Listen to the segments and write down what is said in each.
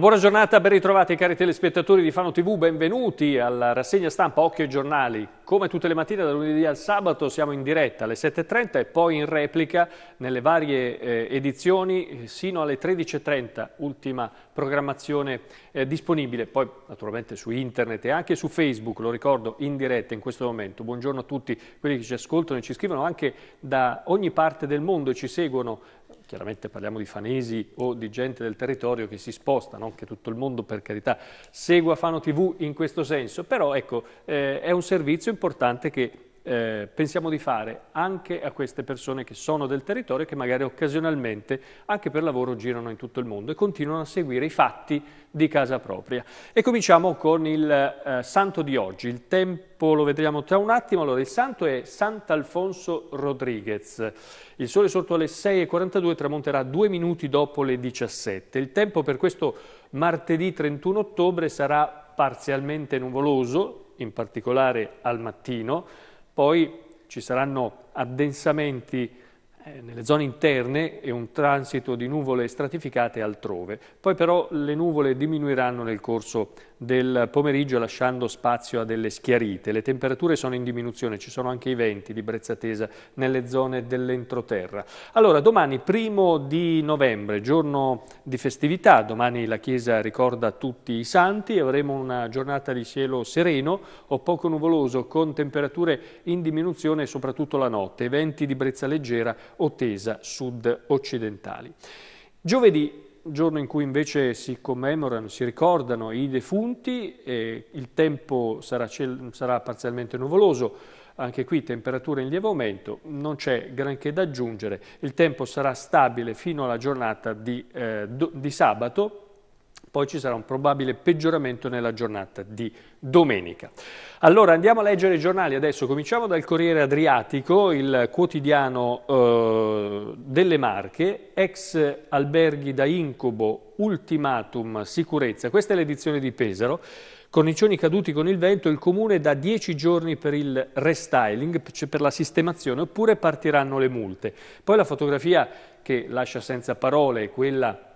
Una buona giornata, ben ritrovati cari telespettatori di Fano TV, benvenuti alla rassegna stampa Occhio e Giornali. Come tutte le mattine da lunedì al sabato siamo in diretta alle 7.30 e poi in replica nelle varie eh, edizioni eh, sino alle 13.30, ultima programmazione eh, disponibile, poi naturalmente su internet e anche su Facebook, lo ricordo, in diretta in questo momento. Buongiorno a tutti quelli che ci ascoltano e ci scrivono anche da ogni parte del mondo e ci seguono chiaramente parliamo di fanesi o di gente del territorio che si sposta, non che tutto il mondo per carità segua Fano TV in questo senso, però ecco eh, è un servizio importante che eh, pensiamo di fare anche a queste persone che sono del territorio e che magari occasionalmente anche per lavoro girano in tutto il mondo e continuano a seguire i fatti di casa propria. E cominciamo con il eh, santo di oggi, il tempo lo vedremo tra un attimo, allora il santo è Sant'Alfonso Rodriguez, il sole sorto alle 6.42 tramonterà due minuti dopo le 17, il tempo per questo martedì 31 ottobre sarà parzialmente nuvoloso, in particolare al mattino, poi ci saranno addensamenti eh, nelle zone interne e un transito di nuvole stratificate altrove. Poi però le nuvole diminuiranno nel corso del pomeriggio lasciando spazio a delle schiarite. Le temperature sono in diminuzione, ci sono anche i venti di brezza tesa nelle zone dell'entroterra. Allora, domani primo di novembre, giorno di festività, domani la Chiesa ricorda tutti i santi avremo una giornata di cielo sereno o poco nuvoloso con temperature in diminuzione soprattutto la notte, venti di brezza leggera o tesa sud-occidentali. Giovedì giorno in cui invece si commemorano, si ricordano i defunti, il tempo sarà, sarà, parzialmente nuvoloso, anche qui temperature in lieve aumento, non c'è granché da aggiungere, il tempo sarà stabile fino alla giornata di, eh, di sabato, poi ci sarà un probabile peggioramento nella giornata di domenica. Allora andiamo a leggere i giornali adesso, cominciamo dal Corriere Adriatico, il quotidiano eh, delle Marche, ex alberghi da incubo, ultimatum, sicurezza, questa è l'edizione di Pesaro, cornicioni caduti con il vento, il comune dà 10 giorni per il restyling, cioè per la sistemazione, oppure partiranno le multe. Poi la fotografia che lascia senza parole è quella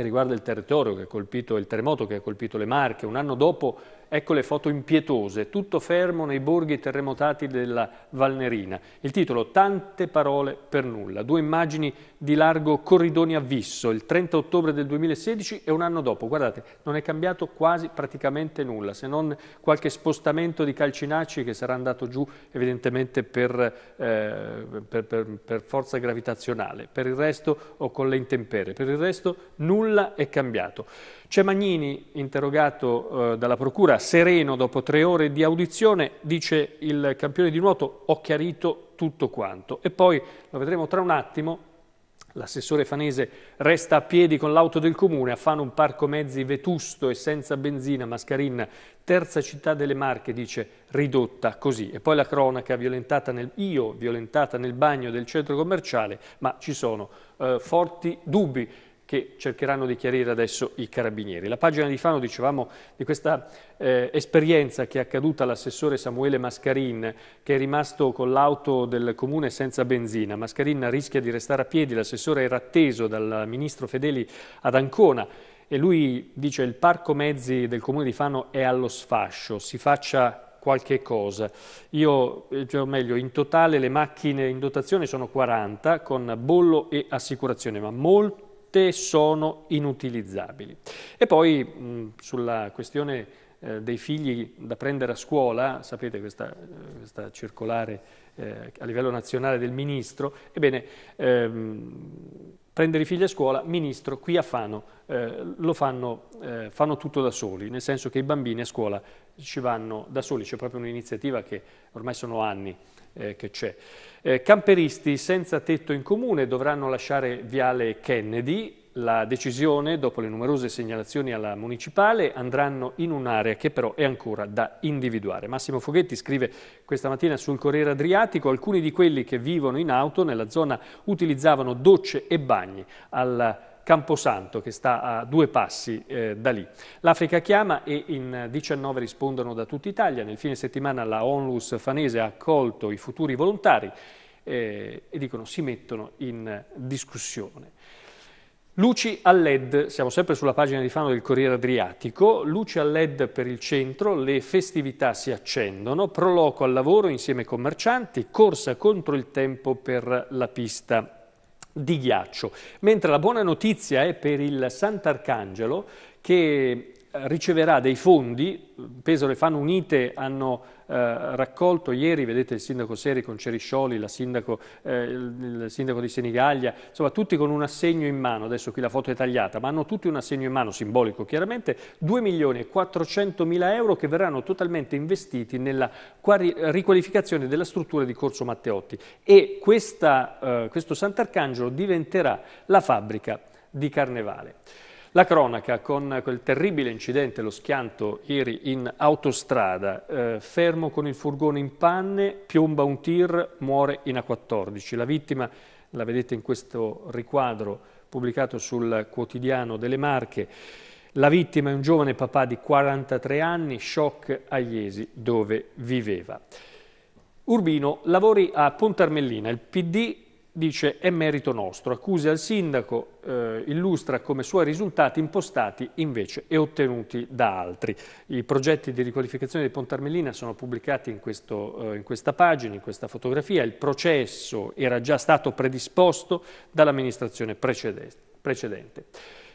che riguarda il territorio che ha colpito il terremoto che ha colpito le Marche. Un anno dopo Ecco le foto impietose, tutto fermo nei borghi terremotati della Valnerina. Il titolo Tante parole per nulla, due immagini di largo Corridoni a Visso, il 30 ottobre del 2016 e un anno dopo. Guardate, non è cambiato quasi praticamente nulla, se non qualche spostamento di calcinacci che sarà andato giù evidentemente per, eh, per, per, per forza gravitazionale, per il resto o con le intempere, per il resto nulla è cambiato. C'è Magnini, interrogato eh, dalla Procura sereno dopo tre ore di audizione, dice il campione di nuoto, ho chiarito tutto quanto. E poi, lo vedremo tra un attimo, l'assessore Fanese resta a piedi con l'auto del comune, a affana un parco mezzi vetusto e senza benzina, Mascarin, terza città delle Marche, dice, ridotta così. E poi la cronaca, violentata nel, io violentata nel bagno del centro commerciale, ma ci sono eh, forti dubbi che cercheranno di chiarire adesso i carabinieri. La pagina di Fano dicevamo di questa eh, esperienza che è accaduta all'assessore Samuele Mascarin che è rimasto con l'auto del comune senza benzina. Mascarin rischia di restare a piedi, l'assessore era atteso dal ministro Fedeli ad Ancona e lui dice il parco mezzi del comune di Fano è allo sfascio, si faccia qualche cosa. Io, eh, cioè, meglio, in totale le macchine in dotazione sono 40 con bollo e assicurazione, ma molto tutte sono inutilizzabili. E poi mh, sulla questione eh, dei figli da prendere a scuola, sapete questa, eh, questa circolare eh, a livello nazionale del ministro, ebbene ehm, prendere i figli a scuola, ministro, qui a Fano eh, lo fanno, eh, fanno, tutto da soli, nel senso che i bambini a scuola ci vanno da soli, c'è proprio un'iniziativa che ormai sono anni eh, che c'è. Eh, camperisti senza tetto in comune dovranno lasciare Viale Kennedy, la decisione, dopo le numerose segnalazioni alla municipale, andranno in un'area che però è ancora da individuare. Massimo Foghetti scrive questa mattina sul Corriere Adriatico, alcuni di quelli che vivono in auto nella zona utilizzavano docce e bagni alla Camposanto che sta a due passi eh, da lì. L'Africa chiama e in 19 rispondono da tutta Italia. Nel fine settimana la Onlus fanese ha accolto i futuri volontari eh, e dicono si mettono in discussione. Luci a LED, siamo sempre sulla pagina di Fano del Corriere Adriatico, luci a LED per il centro, le festività si accendono, proloco al lavoro insieme ai commercianti, corsa contro il tempo per la pista di ghiaccio. Mentre la buona notizia è per il Sant'Arcangelo che riceverà dei fondi, Pesaro e Fanno Unite hanno eh, raccolto ieri, vedete il sindaco Seri con Ceriscioli, la sindaco, eh, il sindaco di Senigallia, insomma tutti con un assegno in mano, adesso qui la foto è tagliata, ma hanno tutti un assegno in mano, simbolico chiaramente, 2 milioni e 400 mila euro che verranno totalmente investiti nella riqualificazione della struttura di Corso Matteotti e questa, eh, questo Sant'Arcangelo diventerà la fabbrica di Carnevale. La cronaca con quel terribile incidente, lo schianto ieri in autostrada, eh, fermo con il furgone in panne, piomba un tir, muore in A14. La vittima, la vedete in questo riquadro pubblicato sul quotidiano delle Marche, la vittima è un giovane papà di 43 anni, shock a Iesi dove viveva. Urbino, lavori a Pontarmellina, il PD dice è merito nostro, accuse al sindaco, eh, illustra come suoi risultati impostati invece e ottenuti da altri. I progetti di riqualificazione di Pontarmellina sono pubblicati in, questo, eh, in questa pagina, in questa fotografia, il processo era già stato predisposto dall'amministrazione precedente.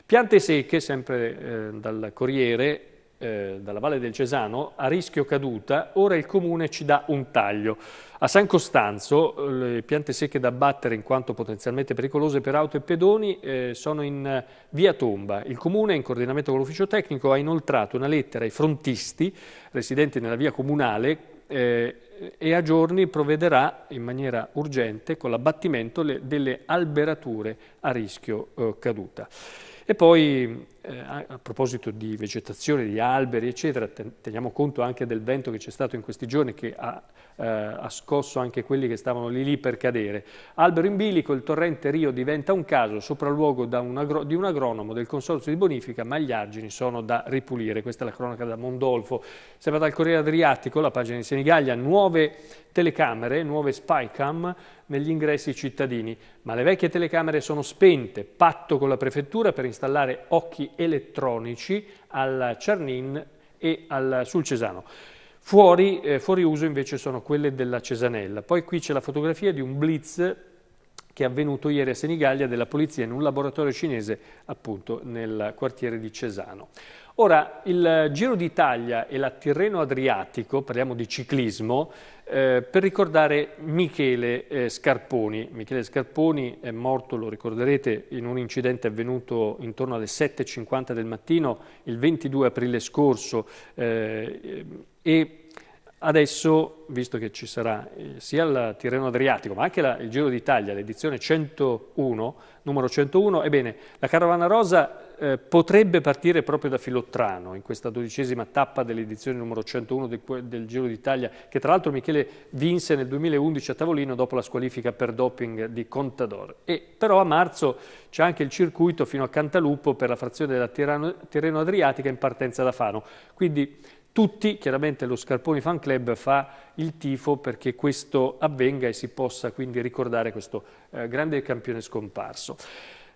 Piante secche, sempre eh, dal Corriere, eh, dalla Valle del Cesano, a rischio caduta, ora il Comune ci dà un taglio. A San Costanzo eh, le piante secche da abbattere in quanto potenzialmente pericolose per auto e pedoni eh, sono in eh, via Tomba. Il Comune, in coordinamento con l'ufficio tecnico, ha inoltrato una lettera ai frontisti residenti nella via comunale eh, e a giorni provvederà in maniera urgente con l'abbattimento delle alberature a rischio caduta. E poi eh, a proposito di vegetazione, di alberi, eccetera, teniamo conto anche del vento che c'è stato in questi giorni che ha, eh, ha, scosso anche quelli che stavano lì lì per cadere. Albero in bilico, il torrente Rio diventa un caso, sopralluogo un di un agronomo del Consorzio di Bonifica, ma gli argini sono da ripulire. Questa è la cronaca da Mondolfo. Se Sempre dal Corriere Adriatico, la pagina di Senigallia, nuove telecamere, nuove spy cam negli ingressi cittadini, ma le vecchie telecamere sono spente, patto con la prefettura per installare occhi elettronici al Cernin e al, sul Cesano. Fuori, eh, fuori uso invece sono quelle della Cesanella. Poi qui c'è la fotografia di un blitz che è avvenuto ieri a Senigallia della polizia in un laboratorio cinese appunto nel quartiere di Cesano. Ora, il Giro d'Italia e la Tirreno Adriatico, parliamo di ciclismo, eh, per ricordare Michele eh, Scarponi. Michele Scarponi è morto, lo ricorderete, in un incidente avvenuto intorno alle 7.50 del mattino il 22 aprile scorso eh, e Adesso, visto che ci sarà eh, sia il Tirreno Adriatico, ma anche la, il Giro d'Italia, l'edizione 101, numero 101, ebbene, la Carovana Rosa eh, potrebbe partire proprio da Filottrano in questa dodicesima tappa dell'edizione numero 101 del, del Giro d'Italia, che tra l'altro Michele vinse nel 2011 a tavolino dopo la squalifica per doping di Contador. E, però a marzo c'è anche il circuito fino a Cantalupo per la frazione della Tirreno Adriatica in partenza da Fano. Quindi tutti, chiaramente lo Scarponi Fan Club fa il tifo perché questo avvenga e si possa quindi ricordare questo eh, grande campione scomparso.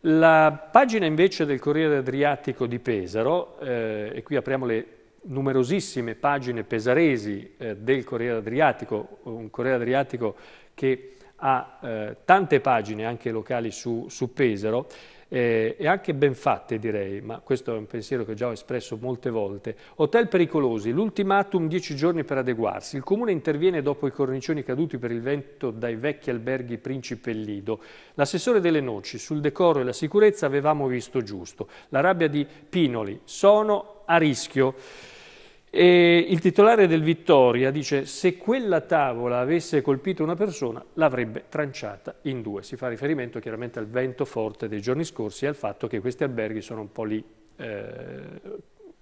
La pagina invece del Corriere Adriatico di Pesaro, eh, e qui apriamo le numerosissime pagine pesaresi eh, del Corriere Adriatico, un Corriere Adriatico che ha eh, tante pagine anche locali su, su Pesaro, eh, e anche ben fatte direi, ma questo è un pensiero che già ho espresso molte volte. Hotel pericolosi, l'ultimatum 10 giorni per adeguarsi. Il comune interviene dopo i cornicioni caduti per il vento dai vecchi alberghi Principe e Lido. L'assessore delle noci, sul decoro e la sicurezza avevamo visto giusto. La rabbia di Pinoli, sono a rischio. E il titolare del Vittoria dice se quella tavola avesse colpito una persona l'avrebbe tranciata in due. Si fa riferimento chiaramente al vento forte dei giorni scorsi e al fatto che questi alberghi sono un po' lì, eh,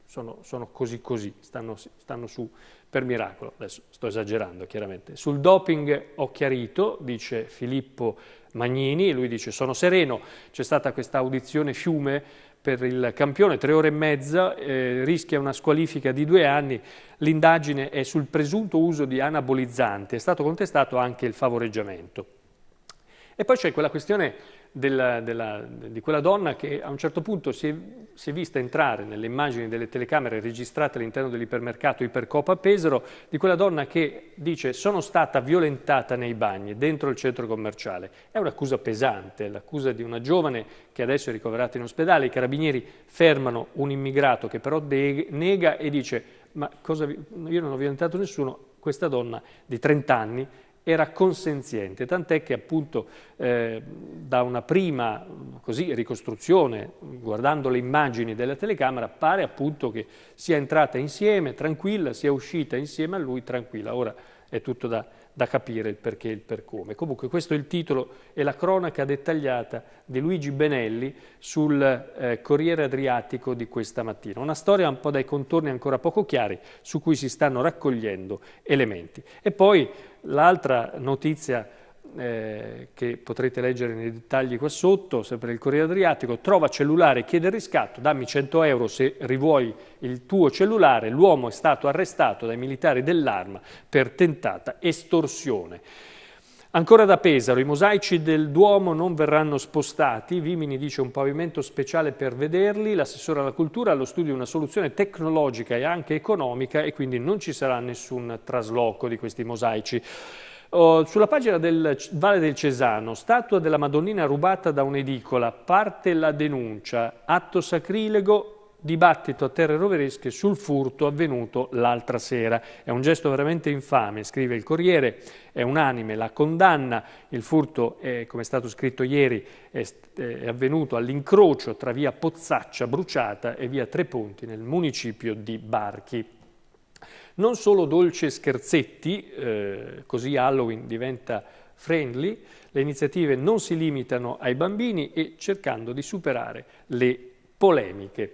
sono, sono, così così, stanno, stanno su per miracolo. Adesso sto esagerando chiaramente. Sul doping ho chiarito, dice Filippo Magnini, e lui dice sono sereno, c'è stata questa audizione fiume per il campione, tre ore e mezza, eh, rischia una squalifica di due anni. L'indagine è sul presunto uso di anabolizzanti, è stato contestato anche il favoreggiamento. E poi c'è quella questione della, della, di quella donna che a un certo punto si è, si è, vista entrare nelle immagini delle telecamere registrate all'interno dell'ipermercato Ipercopa Pesaro, di quella donna che dice sono stata violentata nei bagni dentro il centro commerciale. È un'accusa pesante, l'accusa di una giovane che adesso è ricoverata in ospedale. I carabinieri fermano un immigrato che però de- nega e dice ma cosa vi- io non ho violentato nessuno, questa donna di 30 anni era consenziente, tant'è che appunto eh, da una prima così, ricostruzione, guardando le immagini della telecamera, pare appunto che sia entrata insieme, tranquilla, sia uscita insieme a lui, tranquilla. Ora è tutto da da capire il perché e il per come. Comunque questo è il titolo e la cronaca dettagliata di Luigi Benelli sul eh, Corriere Adriatico di questa mattina. Una storia un po' dai contorni ancora poco chiari su cui si stanno raccogliendo elementi. E poi l'altra notizia eh, che potrete leggere nei dettagli qua sotto, sempre il Corriere Adriatico, trova cellulare, chiede il riscatto, dammi 100 euro se rivuoi il tuo cellulare, l'uomo è stato arrestato dai militari dell'arma per tentata estorsione. Ancora da Pesaro, i mosaici del Duomo non verranno spostati, Vimini dice un pavimento speciale per vederli, l'assessore alla cultura ha allo studio una soluzione tecnologica e anche economica e quindi non ci sarà nessun trasloco di questi mosaici. Oh, sulla pagina del Valle del Cesano, statua della Madonnina rubata da un'edicola, parte la denuncia, atto sacrilego dibattito a terre roveresche sul furto avvenuto l'altra sera. È un gesto veramente infame, scrive il Corriere, è unanime la condanna, il furto, è, come è stato scritto ieri, è, è avvenuto all'incrocio tra via Pozzaccia Bruciata e via Tre Ponti nel municipio di Barchi non solo dolce scherzetti, eh, così Halloween diventa friendly, le iniziative non si limitano ai bambini e cercando di superare le polemiche.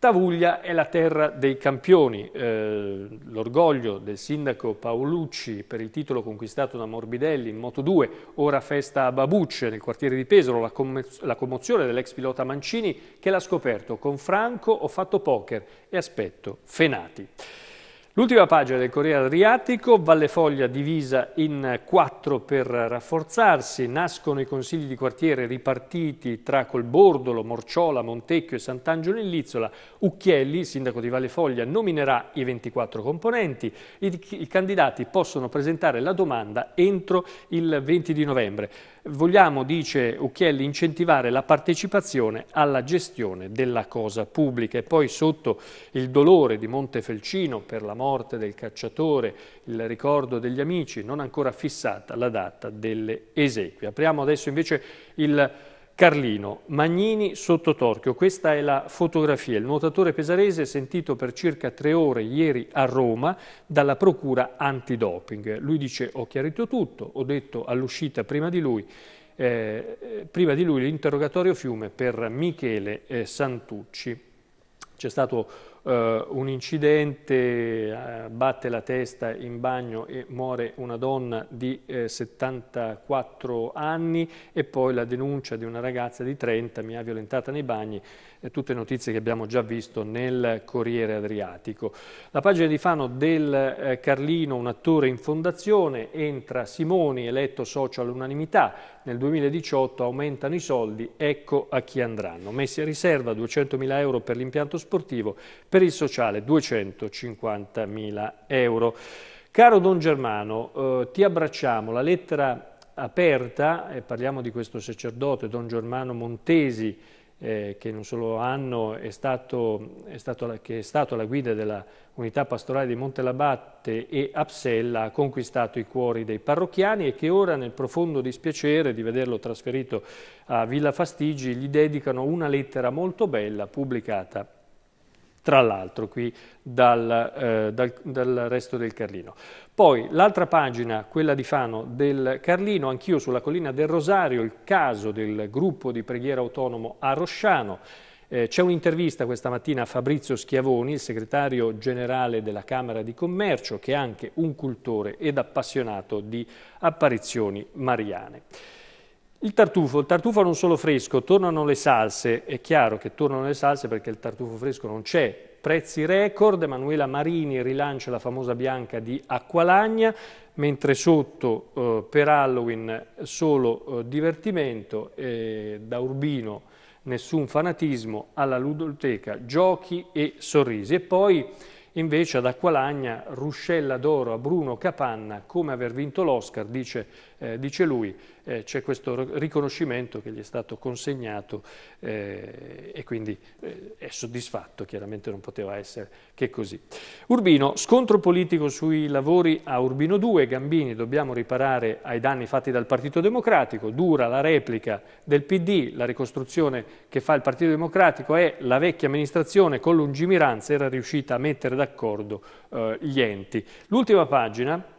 Tavuglia è la terra dei campioni, eh, l'orgoglio del sindaco Paolucci per il titolo conquistato da Morbidelli in Moto 2, ora festa a Babucce nel quartiere di Pesaro, la, la commozione dell'ex pilota Mancini che l'ha scoperto con Franco ho fatto poker e aspetto Fenati. L'ultima pagina del Corriere Adriatico, Valle Foglia divisa in quattro per rafforzarsi, nascono i consigli di quartiere ripartiti tra Colbordolo, Morciola, Montecchio e Sant'Angelo in Lizzola. Ucchielli, sindaco di Valle Foglia, nominerà i 24 componenti. I, I candidati possono presentare la domanda entro il 20 di novembre. Vogliamo, dice Ucchielli, incentivare la partecipazione alla gestione della cosa pubblica. E poi sotto il dolore di Montefelcino per la morte morte del cacciatore, il ricordo degli amici, non ancora fissata la data delle esequie. Apriamo adesso invece il Carlino, Magnini sotto torchio, questa è la fotografia. Il nuotatore pesarese è sentito per circa tre ore ieri a Roma dalla procura antidoping. Lui dice ho chiarito tutto, ho detto all'uscita prima di lui eh, prima di lui l'interrogatorio fiume per Michele eh, Santucci. C'è stato eh, un incidente, eh, batte la testa in bagno e muore una donna di eh, 74 anni e poi la denuncia di una ragazza di 30 mi ha violentata nei bagni, eh, tutte notizie che abbiamo già visto nel Corriere Adriatico. La pagina di Fano del eh, Carlino, un attore in fondazione, entra Simoni, eletto socio all'unanimità, nel 2018 aumentano i soldi, ecco a chi andranno. Messi a riserva 200.000 euro per l'impianto sportivo, per il sociale 250.000 euro. Caro Don Germano, eh, ti abbracciamo, la lettera aperta, e parliamo di questo sacerdote, Don Germano Montesi, eh, che in un solo anno è stato, è stato, che è stato alla guida della unità pastorale di Montelabatte e Apsella, ha conquistato i cuori dei parrocchiani e che ora nel profondo dispiacere di vederlo trasferito a Villa Fastigi gli dedicano una lettera molto bella pubblicata tra l'altro qui dal, eh, dal, dal, resto del Carlino. Poi l'altra pagina, quella di Fano del Carlino, anch'io sulla collina del Rosario, il caso del gruppo di preghiera autonomo a Rosciano. Eh, C'è un'intervista questa mattina a Fabrizio Schiavoni, il segretario generale della Camera di Commercio, che è anche un cultore ed appassionato di apparizioni mariane. Il tartufo, il tartufo non solo fresco, tornano le salse, è chiaro che tornano le salse perché il tartufo fresco non c'è, prezzi record, Emanuela Marini rilancia la famosa bianca di Acqualagna, mentre sotto eh, per Halloween solo eh, divertimento, eh, da Urbino nessun fanatismo, alla ludoteca giochi e sorrisi. E poi invece ad Acqualagna Ruscella d'oro a Bruno Capanna, come aver vinto l'Oscar, dice eh, dice lui, eh, c'è questo riconoscimento che gli è stato consegnato eh, e quindi eh, è soddisfatto, chiaramente non poteva essere che così. Urbino, scontro politico sui lavori a Urbino 2, Gambini, dobbiamo riparare ai danni fatti dal Partito Democratico, dura la replica del PD, la ricostruzione che fa il Partito Democratico è la vecchia amministrazione con lungimiranza era riuscita a mettere d'accordo eh, gli enti. L'ultima pagina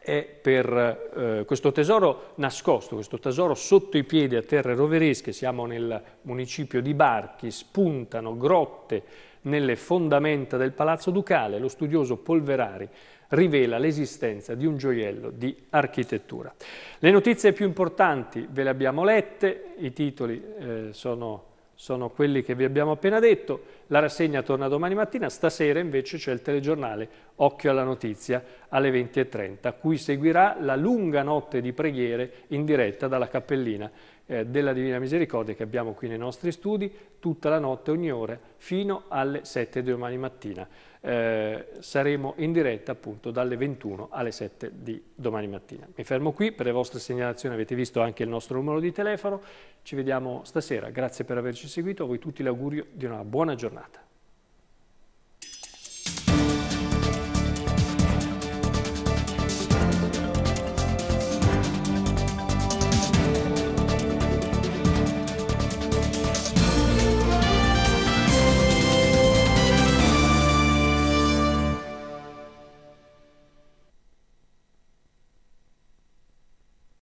è per eh, questo tesoro nascosto, questo tesoro sotto i piedi a terre roveresche, siamo nel municipio di Barchi, spuntano grotte nelle fondamenta del Palazzo Ducale, lo studioso Polverari rivela l'esistenza di un gioiello di architettura. Le notizie più importanti ve le abbiamo lette, i titoli eh, sono sono quelli che vi abbiamo appena detto. La rassegna torna domani mattina, stasera invece c'è il telegiornale Occhio alla notizia alle 20.30, a cui seguirà la lunga notte di preghiere in diretta dalla cappellina eh, della Divina Misericordia che abbiamo qui nei nostri studi, tutta la notte, ogni ora, fino alle 7 di domani mattina eh, saremo in diretta appunto dalle 21 alle 7 di domani mattina. Mi fermo qui, per le vostre segnalazioni avete visto anche il nostro numero di telefono, ci vediamo stasera, grazie per averci seguito, a voi tutti l'augurio di una buona giornata.